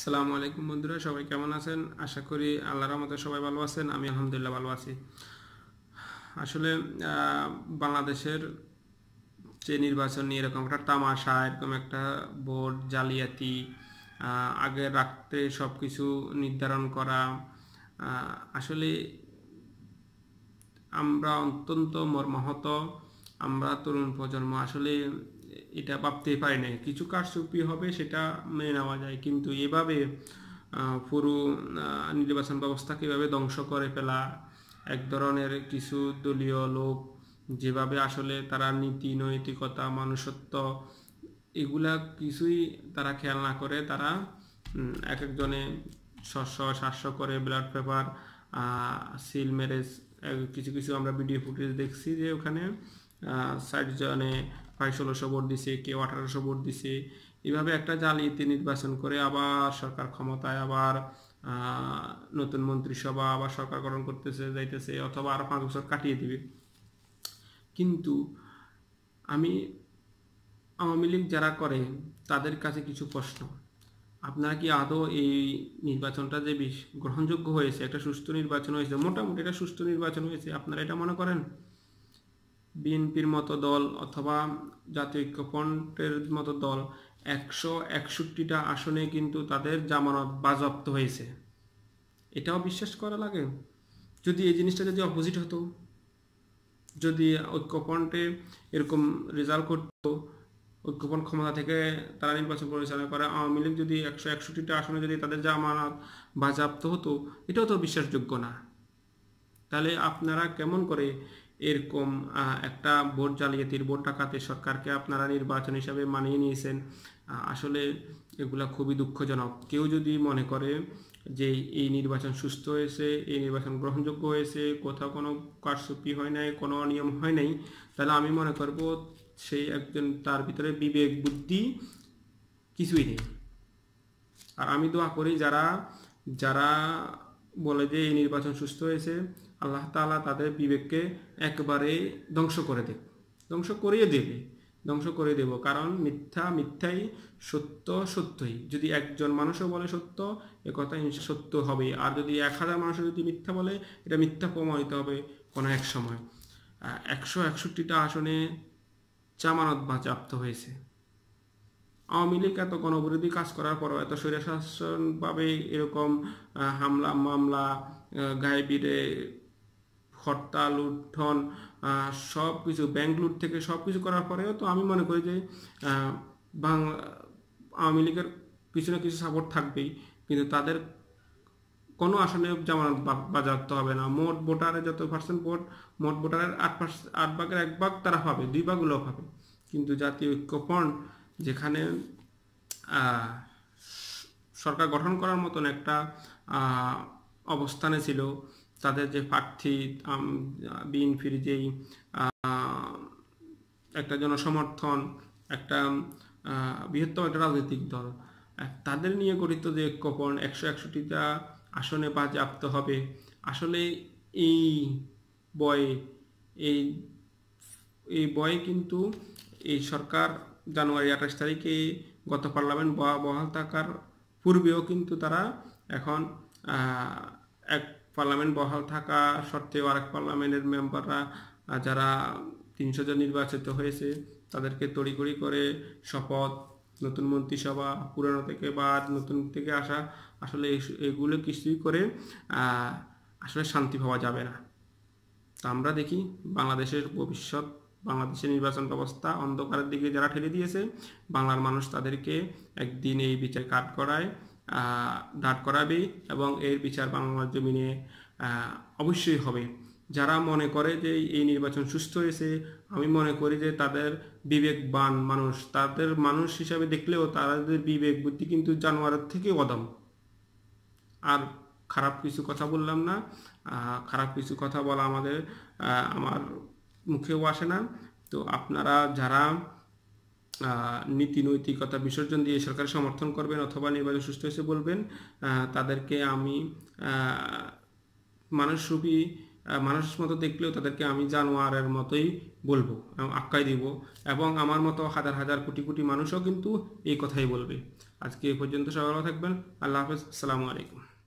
আসসালামু আলাইকুম বন্ধুরা সবাই কেমন আছেন আশা করি আল্লাহর রহমতে সবাই ভালো আছেন আমি আলহামদুলিল্লাহ ভালো আছি আসলে বাংলাদেশের যে নির্বাচন নিয়ে এরকম একটা তামাশা এরকম একটা ভোট জালিয়াতি আগে রাত্রে সব কিছু নির্ধারণ করা আসলে আমরা অত্যন্ত মর্মাহত আমরা তরুণ প্রজন্ম আসলে এটা ভাবতে পারে না কিছু কারচুপি হবে সেটা মেনে নেওয়া যায় কিন্তু এভাবে পুরো নির্বাচন ব্যবস্থাকে এভাবে ধ্বংস করে ফেলা এক ধরনের কিছু দলীয় লোক যেভাবে আসলে তারা নীতি নৈতিকতা মানুষত্ব এগুলা কিছুই তারা খেয়াল না করে তারা এক একজনে ছশো সাতশো করে ব্লাড পেপার সিল মেরেজ কিছু কিছু আমরা ভিডিও ফুটেজ দেখছি যে ওখানে সাইড জনে হয় ষোলোশো ভোট দিছে কেউ আঠারোশো ভোট দিছে এভাবে একটা জালিয়াতি নির্বাচন করে আবার সরকার ক্ষমতায় আবার নতুন মন্ত্রিসভা আবার সরকার গঠন করতেছে যাইতেছে অথবা আরও পাঁচ বছর কাটিয়ে দিবে কিন্তু আমি আওয়ামী লীগ যারা করে তাদের কাছে কিছু প্রশ্ন আপনারা কি আদৌ এই নির্বাচনটা যে গ্রহণযোগ্য হয়েছে একটা সুস্থ নির্বাচন হয়েছে মোটামুটি একটা সুস্থ নির্বাচন হয়েছে আপনারা এটা মনে করেন বিএনপির মতো দল অথবা জাতীয় ঐক্যফ্রন্টের মতো দল একশো একষট্টিটা আসনে কিন্তু তাদের জামানত বাজপ্ত হয়েছে এটাও বিশ্বাস করা লাগে যদি এই জিনিসটা যদি অপোজিট হতো যদি ঐক্যফ্রন্টে এরকম রেজাল্ট করতো ঐক্যফ্রন্ট ক্ষমতা থেকে তারা নির্বাচন পরিচালনা করে আওয়ামী লীগ যদি একশো একষট্টিটা আসনে যদি তাদের জামানত বাজাপ্ত হতো এটাও তো বিশ্বাসযোগ্য না তাহলে আপনারা কেমন করে এরকম একটা ভোট জালিয়াতির ভোট ডাকাতে সরকারকে আপনারা নির্বাচন হিসাবে মানিয়ে নিয়েছেন আসলে এগুলা খুবই দুঃখজনক কেউ যদি মনে করে যে এই নির্বাচন সুস্থ হয়েছে এই নির্বাচন গ্রহণযোগ্য হয়েছে কোথাও কোনো কারসুপি হয় নাই কোনো অনিয়ম হয় নাই তাহলে আমি মনে করব সেই একজন তার ভিতরে বিবেক বুদ্ধি কিছুই নেই আর আমি দোয়া করি যারা যারা বলে যে এই নির্বাচন সুস্থ হয়েছে আল্লাহ তালা তাদের বিবেককে একবারে ধ্বংস করে দেবে ধ্বংস করিয়ে দেবে ধ্বংস করে দেব কারণ মিথ্যা মিথ্যাই সত্য সত্যই যদি একজন মানুষও বলে সত্য এ কথা সত্য হবে আর যদি এক হাজার মানুষও যদি মিথ্যা বলে এটা মিথ্যা প্রমাণিত হবে কোনো এক সময় একশো একষট্টিটা আসনে জামানত বা জাপ্ত হয়েছে আওয়ামী লীগ এত গণবিরোধী কাজ করার পরও এত স্বৈরশাসনভাবে এরকম হামলা মামলা বিড়ে হরতাল উঠন সব কিছু লুট থেকে সব কিছু করার পরেও তো আমি মনে করি যে বাংলা আওয়ামী লীগের কিছু না কিছু সাপোর্ট থাকবেই কিন্তু তাদের কোনো আসনে জামানত বাজাতে হবে না মোট ভোটারের যত পার্সেন্ট ভোট মোট ভোটারের আট পার্সেন্ট আট ভাগের এক ভাগ তারা পাবে দুই ভাগগুলো পাবে কিন্তু জাতীয় ঐক্যফ্রন্ট যেখানে সরকার গঠন করার মতন একটা অবস্থানে ছিল তাদের যে প্রার্থী বিএনপির যেই একটা জনসমর্থন একটা বৃহত্তম একটা রাজনৈতিক দল তাদের নিয়ে গঠিত যে ঐক্যপণ একশো একষট্টিটা আসনে বাজেয়াপ্ত হবে আসলে এই বয়ে এই এই বয়ে কিন্তু এই সরকার জানুয়ারি আঠাশ তারিখে গত পার্লামেন্ট বহাল থাকার পূর্বেও কিন্তু তারা এখন এক পার্লামেন্ট বহাল থাকা সত্ত্বেও আরেক পার্লামেন্টের মেম্বাররা যারা তিনশো জন নির্বাচিত হয়েছে তাদেরকে তড়িঘড়ি করে শপথ নতুন মন্ত্রিসভা পুরানো থেকে বা নতুন থেকে আসা আসলে এগুলো কিছুই করে আসলে শান্তি পাওয়া যাবে না তা আমরা দেখি বাংলাদেশের ভবিষ্যৎ বাংলাদেশের নির্বাচন ব্যবস্থা অন্ধকারের দিকে যারা ঠেলে দিয়েছে বাংলার মানুষ তাদেরকে একদিন এই বিচার কাট করায় দাঁড় করাবে এবং এর বিচার বাংলার জমিনে অবশ্যই হবে যারা মনে করে যে এই নির্বাচন সুস্থ হয়েছে আমি মনে করি যে তাদের বিবেকবান মানুষ তাদের মানুষ হিসাবে দেখলেও তাদের বিবেক বুদ্ধি কিন্তু জানোয়ারের থেকে অদম আর খারাপ কিছু কথা বললাম না খারাপ কিছু কথা বলা আমাদের আমার মুখেও আসে না তো আপনারা যারা নীতি নৈতিকতা বিসর্জন দিয়ে সরকার সমর্থন করবেন অথবা নির্বাচন সুস্থ হয়েছে বলবেন তাদেরকে আমি মানুষ রূপী মানুষ মতো দেখলেও তাদেরকে আমি জানোয়ারের মতোই বলবো আক্কাই দিব এবং আমার মতো হাজার হাজার কোটি কোটি মানুষও কিন্তু এই কথাই বলবে আজকে এ পর্যন্ত সবাই ভালো থাকবেন আল্লাহ হাফেজ আসসালামু আলাইকুম